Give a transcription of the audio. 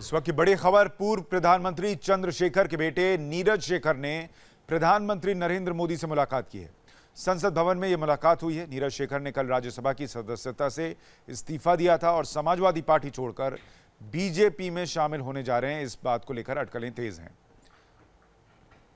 इस वक्त की बड़ी खबर पूर्व प्रधानमंत्री चंद्रशेखर के बेटे नीरज शेखर ने प्रधानमंत्री नरेंद्र मोदी से मुलाकात की है संसद भवन में यह मुलाकात हुई है नीरज शेखर ने कल राज्यसभा की सदस्यता से इस्तीफा दिया था और समाजवादी पार्टी छोड़कर बीजेपी में शामिल होने जा रहे हैं इस बात को लेकर अटकलें तेज हैं